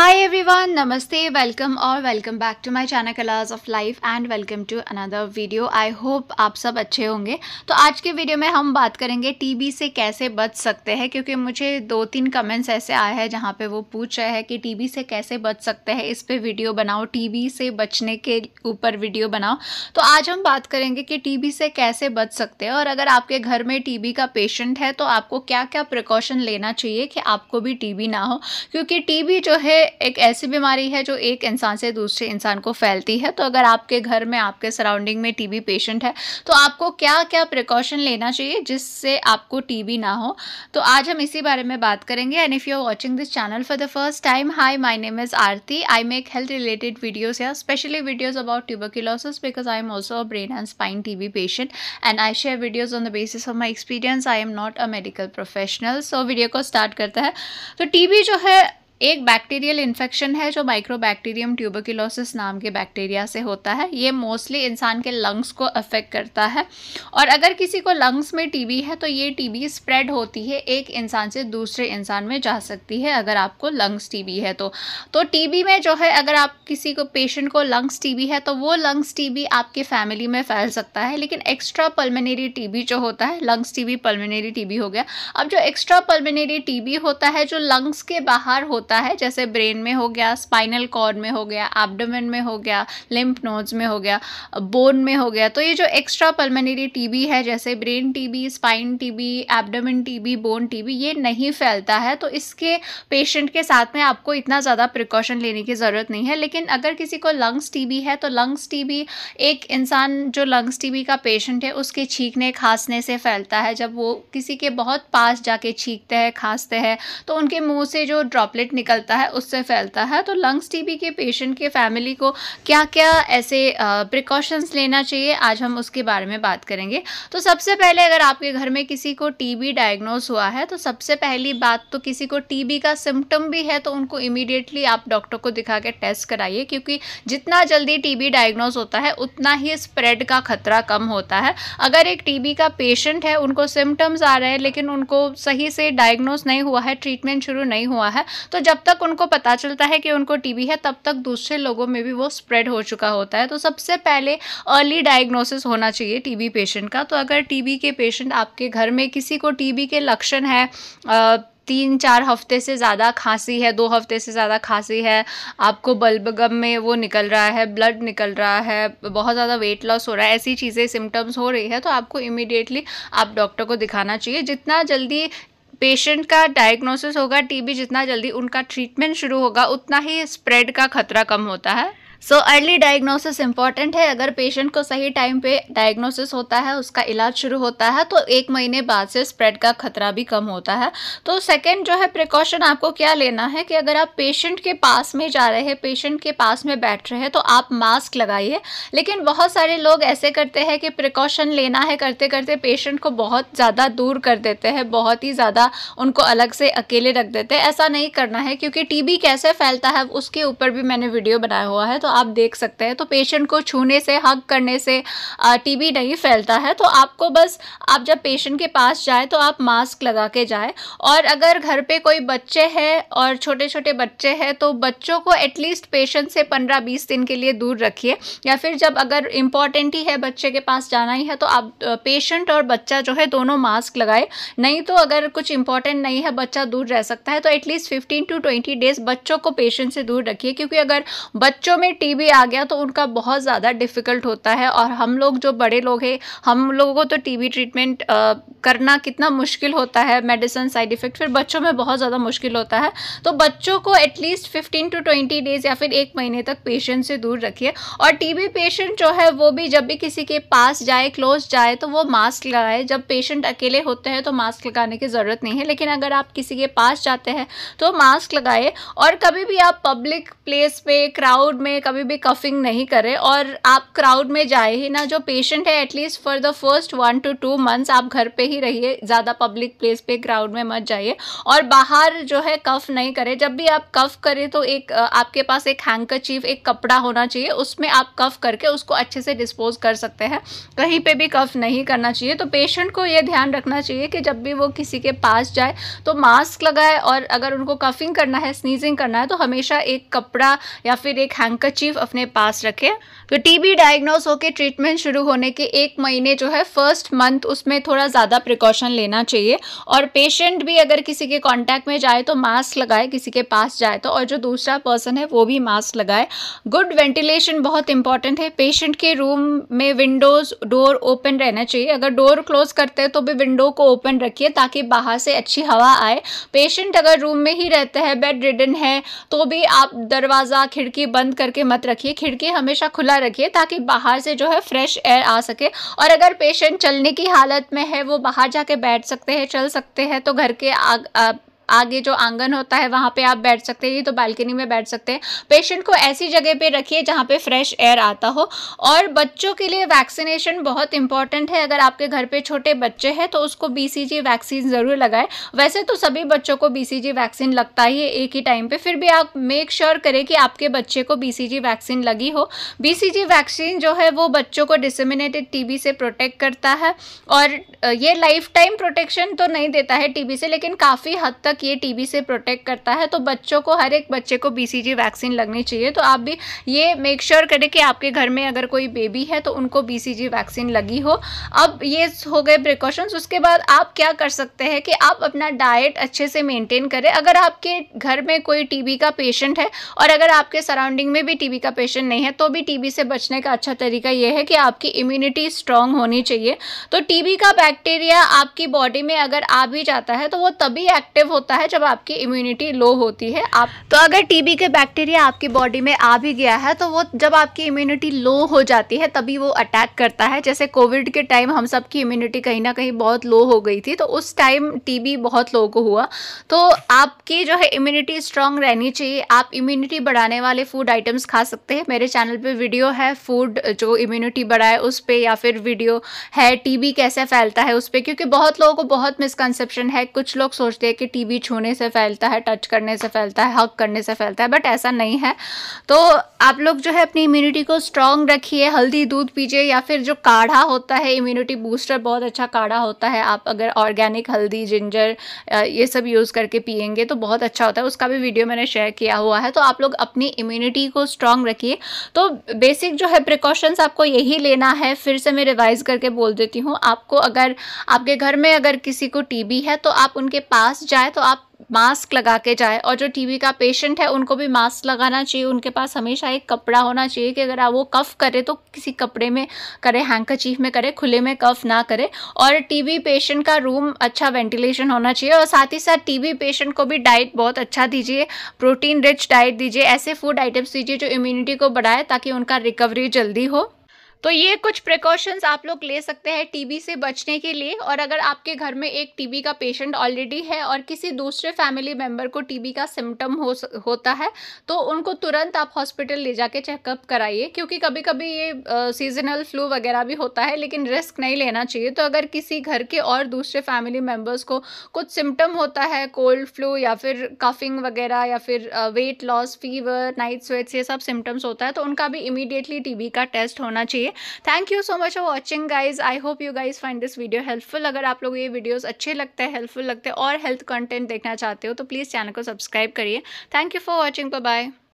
every everyone नमस्ते welcome और welcome back to my channel Colours of Life and welcome to another video I hope आप सब अच्छे होंगे तो आज के वीडियो में हम बात करेंगे टी बी से कैसे बच सकते हैं क्योंकि मुझे दो तीन कमेंट्स ऐसे आए हैं जहाँ पर वो पूछ रहे हैं कि टी बी से कैसे बच सकते हैं इस पर वीडियो बनाओ टी बी से बचने के ऊपर वीडियो बनाओ तो आज हम बात करेंगे कि टी बी से कैसे बच सकते हैं और अगर आपके घर में टी बी का पेशेंट है तो आपको क्या क्या प्रिकॉशन लेना चाहिए कि आपको भी टी बी ना हो क्योंकि टी बी जो है एक ऐसी बीमारी है जो एक इंसान से दूसरे इंसान को फैलती है तो अगर आपके घर में आपके सराउंडिंग में टीबी पेशेंट है तो आपको क्या क्या प्रिकॉशन लेना चाहिए जिससे आपको टीबी ना हो तो आज हम इसी बारे में बात करेंगे and if you are watching this channel for the first time hi my name is Aarti I make health related videos या specially videos about tuberculosis because I am also a brain and spine TB patient and I share videos on the basis of my experience I am not a medical professional so video को start करता है तो TB जो है एक bacterial infection है जो mycobacterium ट्यूबोकिलोसिस नाम के बैक्टीरिया से होता है ये मोस्टली इंसान के लंग्स को अफेक्ट करता है और अगर किसी को लंग्स में टीबी है तो ये टीबी स्प्रेड होती है एक इंसान से दूसरे इंसान में जा सकती है अगर आपको लंग्स टीबी है तो तो टीबी में जो है अगर आप किसी को पेशेंट को लंग्स टीबी है तो वो लंग्स टीबी आपके फैमिली में फैल सकता है लेकिन एक्स्ट्रा पल्मोनरी टीबी जो होता है लंग्स टीबी पल्मोनरी टीबी हो गया अब जो एक्स्ट्रा पल्मोनरी टीबी होता है जो लंग्स के बाहर होता होता है जैसे ब्रेन में हो गया स्पाइनल कॉर्ड में हो गया एबडोमेन में हो गया लिम्फ नोड्स में हो गया बोन में हो गया तो ये जो एक्स्ट्रा पल्मनरी टीबी है जैसे brain TB spine TB abdomen TB bone TB ये नहीं फैलता है तो इसके पेशेंट के साथ में आपको इतना ज़्यादा प्रिकॉशन लेने की ज़रूरत नहीं है लेकिन अगर किसी को लंग्स टीबी है तो लंग्स टीबी एक इंसान जो लंग्स टीबी का पेशेंट है उसके छींकने खांसने से फैलता है जब वो किसी के बहुत पास जाके छींकते हैं खांसते हैं तो उनके मुंह से जो ड्रॉपलेट निकलता है उससे फैलता है तो लंग्स टीबी के पेशेंट के फैमिली को क्या क्या ऐसे प्रिकॉशंस लेना चाहिए आज हम उसके बारे में बात करेंगे तो सबसे पहले अगर आपके घर में किसी को टीबी डायग्नोज हुआ है तो सबसे पहली बात तो किसी को टीबी का सिम्टम भी है तो उनको इमीडिएटली आप डॉक्टर को दिखा के टेस्ट कराइए क्योंकि जितना जल्दी टीबी डायग्नोज होता है उतना ही स्प्रेड का खतरा कम होता है अगर एक टीबी का पेशेंट है उनको सिम्टम्स आ रहे हैं लेकिन उनको सही से डायग्नोज नहीं हुआ है ट्रीटमेंट शुरू नहीं हुआ है तो जब जब तक उनको पता चलता है कि उनको टीबी है तब तक दूसरे लोगों में भी वो स्प्रेड हो चुका होता है तो सबसे पहले अर्ली डायग्नोसिस होना चाहिए टीबी पेशेंट का तो अगर टीबी के पेशेंट आपके घर में किसी को टीबी के लक्षण है आ, तीन चार हफ्ते से ज़्यादा खांसी है दो हफ्ते से ज़्यादा खांसी है आपको बल्बगम में वो निकल रहा है ब्लड निकल रहा है बहुत ज़्यादा वेट लॉस हो रहा है ऐसी चीज़ें सिम्टम्स हो रही है तो आपको इमिडिएटली आप डॉक्टर को दिखाना चाहिए जितना जल्दी पेशेंट का डायग्नोसिस होगा टीबी जितना जल्दी उनका ट्रीटमेंट शुरू होगा उतना ही स्प्रेड का खतरा कम होता है सो अर्ली डायग्नोसिस इंपॉर्टेंट है अगर पेशेंट को सही टाइम पे डायग्नोसिस होता है उसका इलाज शुरू होता है तो एक महीने बाद से स्प्रेड का खतरा भी कम होता है तो सेकेंड जो है प्रिकॉशन आपको क्या लेना है कि अगर आप पेशेंट के पास में जा रहे हैं पेशेंट के पास में बैठ रहे हैं तो आप मास्क लगाइए लेकिन बहुत सारे लोग ऐसे करते हैं कि प्रिकॉशन लेना है करते करते पेशेंट को बहुत ज़्यादा दूर कर देते हैं बहुत ही ज़्यादा उनको अलग से अकेले रख देते हैं ऐसा नहीं करना है क्योंकि टीबी कैसे फैलता है उसके ऊपर भी मैंने वीडियो बनाया हुआ है तो आप देख सकते हैं तो पेशेंट को छूने से हग करने से टीबी नहीं फैलता है तो आपको बस आप जब पेशेंट के पास जाए तो आप मास्क लगा के जाए और अगर घर पे कोई बच्चे हैं और छोटे छोटे बच्चे हैं तो बच्चों को एटलीस्ट पेशेंट से पंद्रह बीस दिन के लिए दूर रखिए या फिर जब अगर इम्पॉर्टेंट ही है बच्चे के पास जाना ही है तो आप पेशेंट और बच्चा जो है दोनों मास्क लगाए नहीं तो अगर कुछ इंपॉर्टेंट नहीं है बच्चा दूर रह सकता है तो at least fifteen to twenty days बच्चों को पेशेंट से दूर रखिए क्योंकि अगर बच्चों में टीबी आ गया तो उनका बहुत ज़्यादा डिफ़िकल्ट होता है और हम लोग जो बड़े लोग हैं हम लोगों को तो टीबी ट्रीटमेंट करना कितना मुश्किल होता है मेडिसिन साइड इफ़ेक्ट फिर बच्चों में बहुत ज़्यादा मुश्किल होता है तो बच्चों को at least fifteen to twenty days या फिर एक महीने तक पेशेंट से दूर रखिए और टीबी पेशेंट जो है वो भी जब भी किसी के पास जाए क्लोज जाए तो वो मास्क लगाए जब पेशेंट अकेले होते हैं तो मास्क लगाने की ज़रूरत नहीं है लेकिन अगर आप किसी के पास जाते हैं तो मास्क लगाए और कभी भी आप पब्लिक प्लेस पे क्राउड में कभी भी कफिंग नहीं करें और आप क्राउड में जाए ही ना जो पेशेंट है at least for the first one to two months आप घर पे ही रहिए ज़्यादा पब्लिक प्लेस पे क्राउड में मत जाइए और बाहर जो है कफ नहीं करें जब भी आप कफ करें तो एक आपके पास एक चीफ एक कपड़ा होना चाहिए उसमें आप कफ करके उसको अच्छे से डिस्पोज कर सकते हैं कहीं पर भी कफ नहीं करना चाहिए तो पेशेंट को ये ध्यान रखना चाहिए कि जब भी वो किसी के पास जाए तो मास्क लगाए और अगर उनको कफिंग करना है स्नीजिंग करना है तो हमेशा एक कपड़ा या फिर एक चीफ अपने पास रखें तो टीबी डायग्नोस होकर ट्रीटमेंट शुरू होने के एक महीने जो है फर्स्ट मंथ उसमें थोड़ा ज़्यादा प्रिकॉशन लेना चाहिए और पेशेंट भी अगर किसी के कॉन्टैक्ट में जाए तो मास्क लगाए किसी के पास जाए तो और जो दूसरा पर्सन है वो भी मास्क लगाए गुड वेंटिलेशन बहुत इंपॉर्टेंट है पेशेंट के रूम में विंडोज़ डोर ओपन रहना चाहिए अगर डोर क्लोज करते हैं तो भी विंडो को ओपन रखिए ताकि बाहर से अच्छी हवा आए पेशेंट अगर रूम में ही रहते हैं बेड रिडन है तो भी आप दरवाज़ा खिड़की बंद करके मत रखिए खिड़की हमेशा खुला रखिए ताकि बाहर से जो है फ्रेश एयर आ सके और अगर पेशेंट चलने की हालत में है वो बाहर जाके बैठ सकते हैं चल सकते हैं तो घर के आग आगे जो आंगन होता है वहाँ पे आप बैठ सकते हैं ये तो बालकनी में बैठ सकते हैं पेशेंट को ऐसी जगह पे रखिए जहाँ पे फ्रेश एयर आता हो और बच्चों के लिए वैक्सीनेशन बहुत इंपॉर्टेंट है अगर आपके घर पे छोटे बच्चे हैं तो उसको बी वैक्सीन ज़रूर लगाए वैसे तो सभी बच्चों को बी वैक्सीन लगता ही है एक ही टाइम पर फिर भी आप मेक श्योर sure करें कि आपके बच्चे को बी वैक्सीन लगी हो बी वैक्सीन जो है वो बच्चों को डिसमिनेटेड टी से प्रोटेक्ट करता है और ये लाइफ टाइम प्रोटेक्शन तो नहीं देता है टीबी से लेकिन काफ़ी हद तक कि ये टीबी से प्रोटेक्ट करता है तो बच्चों को हर एक बच्चे को बीसीजी वैक्सीन लगनी चाहिए तो आप भी ये मेक श्योर sure करें कि आपके घर में अगर कोई बेबी है तो उनको बीसीजी वैक्सीन लगी हो अब ये हो गए प्रिकॉशंस उसके बाद आप क्या कर सकते हैं कि आप अपना डाइट अच्छे से मेनटेन करें अगर आपके घर में कोई टी का पेशेंट है और अगर आपके सराउंडिंग में भी टी का पेशेंट नहीं है तो भी टी से बचने का अच्छा तरीका यह है कि आपकी इम्यूनिटी स्ट्रांग होनी चाहिए तो टीबी का बैक्टीरिया आपकी बॉडी में अगर आ भी जाता है तो वो तभी एक्टिव होता होता है जब आपकी इम्यूनिटी लो होती है आप तो अगर टीबी के बैक्टीरिया आपकी बॉडी में आ भी गया है तो वो जब आपकी इम्यूनिटी लो हो जाती है तभी वो अटैक करता है जैसे कोविड के टाइम हम सब की इम्यूनिटी कहीं ना कहीं बहुत लो हो गई थी तो उस टाइम टीबी बहुत लो को हुआ तो आपकी जो है इम्यूनिटी स्ट्रांग रहनी चाहिए आप इम्यूनिटी बढ़ाने वाले फूड आइटम्स खा सकते हैं मेरे चैनल पे वीडियो है फूड जो इम्यूनिटी बढ़ाए उस पर या फिर वीडियो है टीबी कैसे फैलता है उस पर क्योंकि बहुत लोगों को बहुत मिसकनसेप्शन है कुछ लोग सोचते हैं कि टीबी भी छूने से फैलता है टच करने से फैलता है हक करने से फैलता है बट ऐसा नहीं है तो आप लोग जो है अपनी इम्यूनिटी को स्ट्रॉन्ग रखिए हल्दी दूध पीजिए या फिर जो काढ़ा होता है इम्यूनिटी बूस्टर बहुत अच्छा काढ़ा होता है आप अगर ऑर्गेनिक हल्दी जिंजर ये सब यूज़ करके पियेंगे तो बहुत अच्छा होता है उसका भी वीडियो मैंने शेयर किया हुआ है तो आप लोग अपनी इम्यूनिटी को स्ट्रॉन्ग रखिए तो बेसिक जो है प्रिकॉशंस आपको यही लेना है फिर से मैं रिवाइज़ करके बोल देती हूँ आपको अगर आपके घर में अगर किसी को टीबी है तो आप उनके पास जाए तो मास्क लगा के जाए और जो टीबी का पेशेंट है उनको भी मास्क लगाना चाहिए उनके पास हमेशा एक कपड़ा होना चाहिए कि अगर आप वो कफ़ करे तो किसी कपड़े में करे चीफ में करे खुले में कफ़ ना करे और टीबी पेशेंट का रूम अच्छा वेंटिलेशन होना चाहिए और साथ ही साथ टीबी पेशेंट को भी डाइट बहुत अच्छा दीजिए प्रोटीन रिच डाइट दीजिए ऐसे फूड आइटम्स दीजिए जो इम्यूनिटी को बढ़ाए ताकि उनका रिकवरी जल्दी हो तो ये कुछ प्रिकॉशंस आप लोग ले सकते हैं टीबी से बचने के लिए और अगर आपके घर में एक टीबी का पेशेंट ऑलरेडी है और किसी दूसरे फैमिली मेम्बर को टीबी का सिम्टम हो होता है तो उनको तुरंत आप हॉस्पिटल ले जाके चेकअप कराइए क्योंकि कभी कभी ये सीजनल फ्लू वगैरह भी होता है लेकिन रिस्क नहीं लेना चाहिए तो अगर किसी घर के और दूसरे फैमिली मेम्बर्स को कुछ सिम्टम होता है कोल्ड फ्लू या फिर कफिंग वगैरह या फिर weight loss fever night sweats ये सब सिम्टम्स होता है तो उनका भी इमीडिएटली टीबी का टेस्ट होना चाहिए thank you so much for watching guys I hope you guys find this video helpful अगर आप लोग ये वीडियोज़ अच्छे लगते हैं हेल्पफुल लगते हैं और हेल्थ कंटेंट देखना चाहते हो तो प्लीज़ चैनल को सब्सक्राइब करिए thank you for watching bye